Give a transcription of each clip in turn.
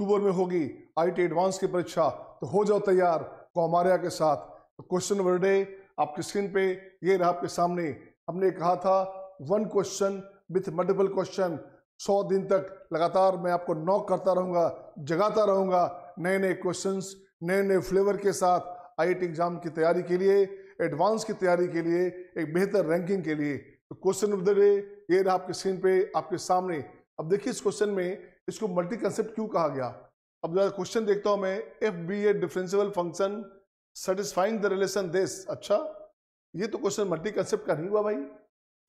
अक्टूबर में होगी आई एडवांस की परीक्षा तो हो जाओ तैयार कौमारिया के साथ तो क्वेश्चन नंबर डे आपकी स्क्रीन पे ये रहा आपके सामने हमने कहा था one question with multiple question सौ दिन तक लगातार मैं आपको नॉक करता रहूँगा जगाता रहूँगा नए नए क्वेश्चन नए नए फ्लेवर के साथ आई एग्ज़ाम की तैयारी के लिए एडवांस की तैयारी के लिए एक बेहतर रैंकिंग के लिए तो क्वेश्चन ऑफ द डे ये रहा आपके स्क्रीन पे आपके सामने अब देखिए इस क्वेश्चन में इसको मल्टी कंसेप्ट क्यों कहा गया अब जरा क्वेश्चन देखता हूं मैं f be a differentiable function satisfying the relation this अच्छा ये तो क्वेश्चन मल्टी कंसेप्ट का नहीं हुआ भाई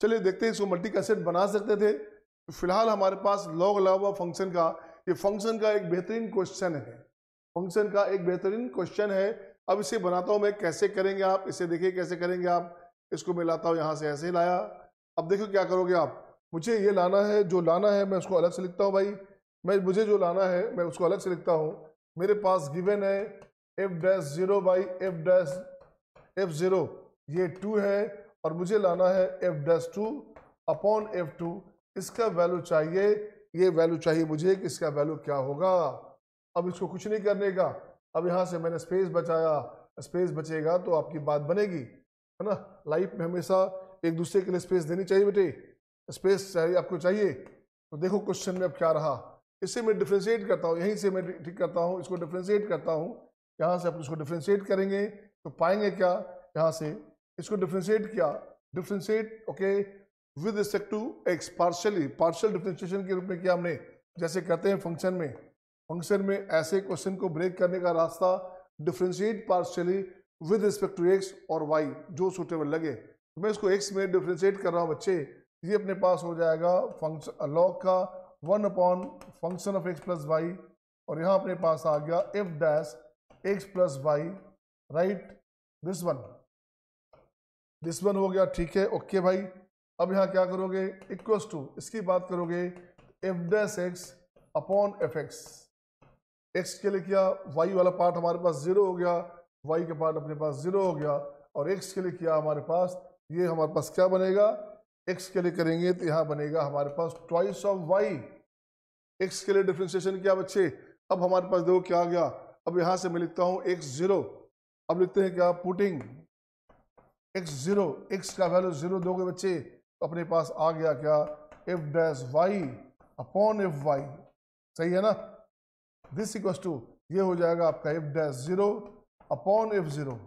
चलिए देखते हैं इसको मल्टी कंसेप्ट बना सकते थे तो फिलहाल हमारे पास लॉग अलावा फंक्शन का ये फंक्शन का एक बेहतरीन क्वेश्चन है फंक्शन का एक बेहतरीन क्वेश्चन है अब इसे बनाता हूँ मैं कैसे करेंगे आप इसे देखिए कैसे करेंगे आप इसको मैं लाता हूँ यहाँ से ऐसे ही लाया अब देखो क्या करोगे आप मुझे ये लाना है जो लाना है मैं उसको अलग से लिखता हूँ भाई मैं मुझे जो लाना है मैं उसको अलग से लिखता हूँ मेरे पास गिवन है f dash zero by f dash f zero ये टू है और मुझे लाना है f dash two upon f two इसका वैल्यू चाहिए ये वैल्यू चाहिए मुझे कि इसका वैल्यू क्या होगा अब इसको कुछ नहीं करने का अब यहाँ से मैंने स्पेस बचाया स्पेस बचेगा तो आपकी बात बनेगी है ना लाइफ में हमेशा एक दूसरे के लिए स्पेस देनी चाहिए बेटे स्पेस चाहिए आपको चाहिए तो देखो क्वेश्चन में अब क्या रहा इससे मैं डिफ्रेंशिएट करता हूँ यहीं से मैं ठीक करता हूँ इसको डिफ्रेंशिएट करता हूँ यहाँ से आप इसको डिफ्रेंशिएट करेंगे तो पाएंगे क्या यहाँ से इसको डिफ्रेंशिएट किया differentiate okay with respect to x partially partial differentiation के रूप में किया हमने जैसे कहते हैं फंक्शन में फंक्शन में ऐसे क्वेश्चन को ब्रेक करने का रास्ता differentiate partially with respect to x और वाई जो सूटेबल लगे तो मैं इसको एक्स में डिफ्रेंशिएट कर रहा हूँ बच्चे ये अपने पास हो जाएगा फंक्शन लॉग का one upon function of x plus y और यहाँ अपने पास आ गया f dash x plus y right this one this one हो गया ठीक है ओके okay भाई अब यहाँ क्या करोगे इक्व टू इसकी बात करोगे f dash x upon f x x के लिए किया वाई वाला पार्ट हमारे पास जीरो हो गया वाई के पार्ट अपने पास जीरो हो गया और एक्स के लिए किया हमारे पास ये हमारे पास क्या बनेगा एक्स के लिए करेंगे तो यहां बनेगा हमारे पास ट्वाइस ऑफ वाई एक्स के लिए डिफ्रेंसिएशन किया बच्चे अब हमारे पास देखो क्या आ गया अब यहां से मैं लिखता हूं एक्स जीरो अब लिखते हैं क्या पुटिंग एक्स जीरो एक्स का वैल्यू जीरो दोगे बच्चे तो अपने पास आ गया क्या f dash y upon f y सही है ना दिस इक्व टू ये हो जाएगा आपका f dash zero upon f zero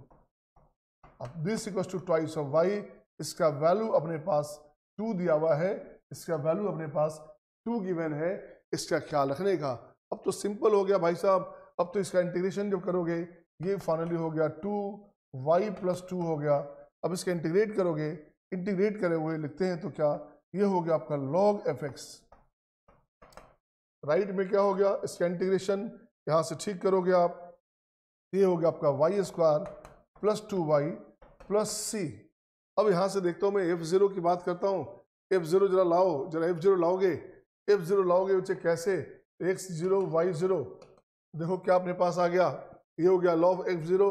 अब this equal to twice of y इसका वैल्यू अपने पास टू दिया हुआ है इसका वैल्यू अपने पास टू गिवन है इसका ख्याल रखने का अब तो सिंपल हो गया भाई साहब अब तो इसका इंटीग्रेशन जब करोगे ये फाइनली हो गया टू वाई प्लस टू हो गया अब इसका इंटीग्रेट करोगे इंटीग्रेट करे हुए लिखते हैं तो क्या ये हो गया आपका लॉग एफ एक्स राइट में क्या हो गया इसका इंटीग्रेशन यहाँ से ठीक करोगे आप ये हो गया आपका y square plus two y plus c अब यहाँ से देखता हूँ मैं एफ़ ज़ीरो की बात करता हूँ एफ़ ज़ीरो जरा लाओ जरा एफ़ ज़ीरो लाओगे एफ़ ज़ीरो लाओगे बच्चे कैसे एक्स ज़ीरो वाई ज़ीरो देखो क्या अपने पास आ गया ये हो गया लॉफ एफ़ ज़ीरो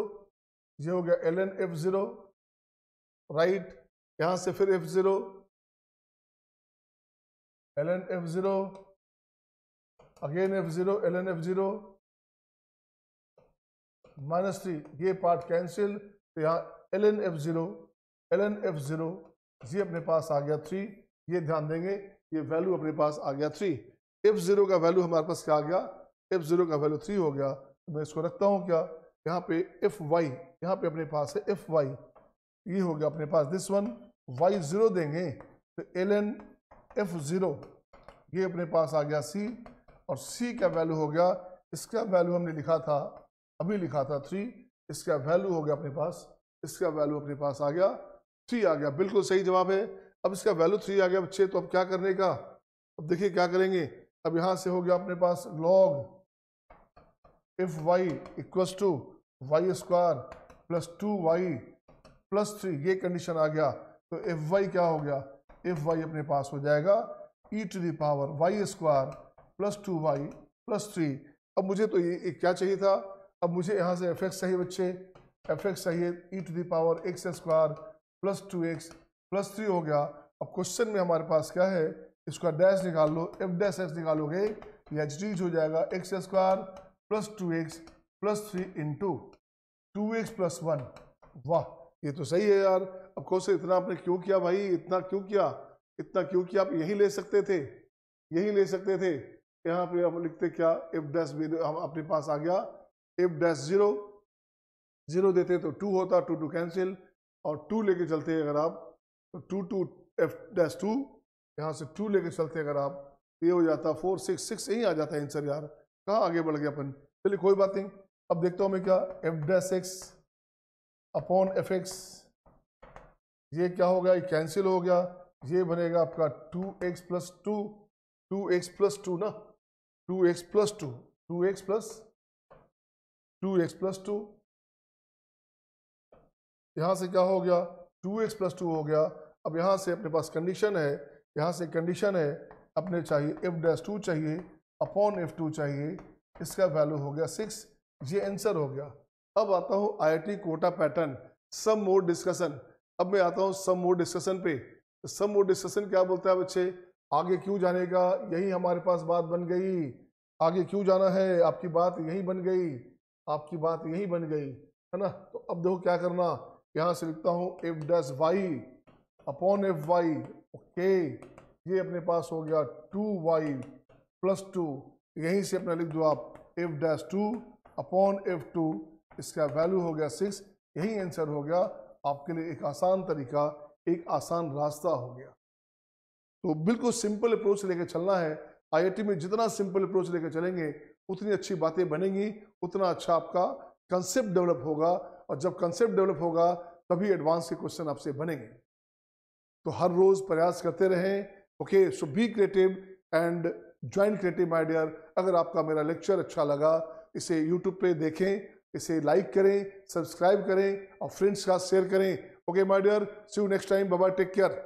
ये हो गया l n f zero right यहाँ से फिर f zero l n f zero again f zero l n f zero minus three ये पार्ट कैंसिल तो यहाँ l n f zero l n f zero जी अपने पास आ गया थ्री ये ध्यान देंगे ये वैल्यू अपने पास आ गया थ्री एफ ज़ीरो का वैल्यू हमारे पास क्या आ गया एफ ज़ीरो का वैल्यू थ्री हो गया तो मैं इसको रखता हूँ क्या यहाँ पे एफ वाई यहाँ पे अपने पास है एफ वाई ये हो गया अपने पास दिस वन वाई ज़ीरो देंगे तो एल एन एफ ज़ीरो ये अपने पास आ गया सी और सी का वैल्यू हो गया इसका वैल्यू हमने लिखा था अभी लिखा था थ्री इसका वैल्यू हो गया अपने पास इसका वैल्यू अपने पास आ गया थ्री आ गया बिल्कुल सही जवाब है अब इसका वैल्यू थ्री आ गया बच्चे तो अब क्या करने का अब देखिए क्या करेंगे अब यहाँ से हो गया अपने पास log if y equals two y square plus two y plus three ये कंडीशन आ गया तो एफ वाई क्या हो गया एफ वाई अपने पास हो जाएगा e to the power y square plus two y plus three अब मुझे तो ये, एक क्या चाहिए था अब मुझे यहाँ से एफ एक्स चाहिए बच्चे एफ एक्स चाहिए e to the power x square plus two x plus three हो गया अब क्वेश्चन में हमारे पास क्या है इसका डैश निकाल लो एफ डैश एक्स निकालोगे ये एच डी हो जाएगा x square plus two x plus three into two x plus one वाह ये तो सही है यार अब क्वेश्चन इतना आपने क्यों किया भाई इतना क्यों किया इतना क्यों किया आप यही ले सकते थे यही ले सकते थे यहाँ पे हम लिखते क्या एफ डैश भी हम अपने पास आ गया एफ डैश जीरो जीरो देते तो टू होता टू टू कैंसिल और टू लेके चलते हैं अगर आप तो two two f dash two यहाँ से टू लेके चलते अगर आप तो ये हो जाता फोर सिक्स सिक्स यही आ जाता है आंसर यार कहाँ आगे बढ़ गया अपन चलिए कोई बात नहीं अब देखता हूँ मैं क्या f dash x upon f x ये क्या हो गया ये कैंसिल हो गया ये बनेगा आपका two x plus two two x plus two ना two x plus two two x plus two x plus two यहाँ से क्या हो गया टू एक्स प्लस टू हो गया अब यहाँ से अपने पास कंडीशन है यहाँ से कंडीशन है अपने चाहिए एफ डैश टू चाहिए अपॉन एफ टू चाहिए इसका वैल्यू हो गया सिक्स ये आंसर हो गया अब आता हूँ T Kota pattern some mode discussion अब मैं आता हूँ सम मोड डिस्कशन पे सम मोड डिस्कशन क्या बोलता है बच्चे आगे क्यों जाने का यही हमारे पास बात बन गई आगे क्यों जाना है आपकी बात यही बन गई आपकी बात यही बन गई है ना तो अब देखो क्या करना यहां से लिखता हूं f dash y upon f y okay ये अपने पास हो गया टू वाई प्लस टू यहीं से अपना लिख दो आप f dash two upon f two इसका वैल्यू हो गया सिक्स यही आंसर हो गया आपके लिए एक आसान तरीका एक आसान रास्ता हो गया तो बिल्कुल सिंपल अप्रोच लेकर चलना है आईआईटी में जितना सिंपल अप्रोच लेकर चलेंगे उतनी अच्छी बातें बनेंगी उतना अच्छा आपका कंसेप्ट डेवलप होगा और जब कंसेप्ट डेवलप होगा तभी एडवांस के क्वेश्चन आपसे बनेंगे तो हर रोज प्रयास करते रहें okay so be creative and join creative dear अगर आपका मेरा लेक्चर अच्छा लगा इसे यूट्यूब पे देखें इसे लाइक करें सब्सक्राइब करें और फ्रेंड्स का शेयर करें okay my dear see you next time बाबा take care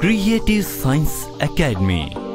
creative science academy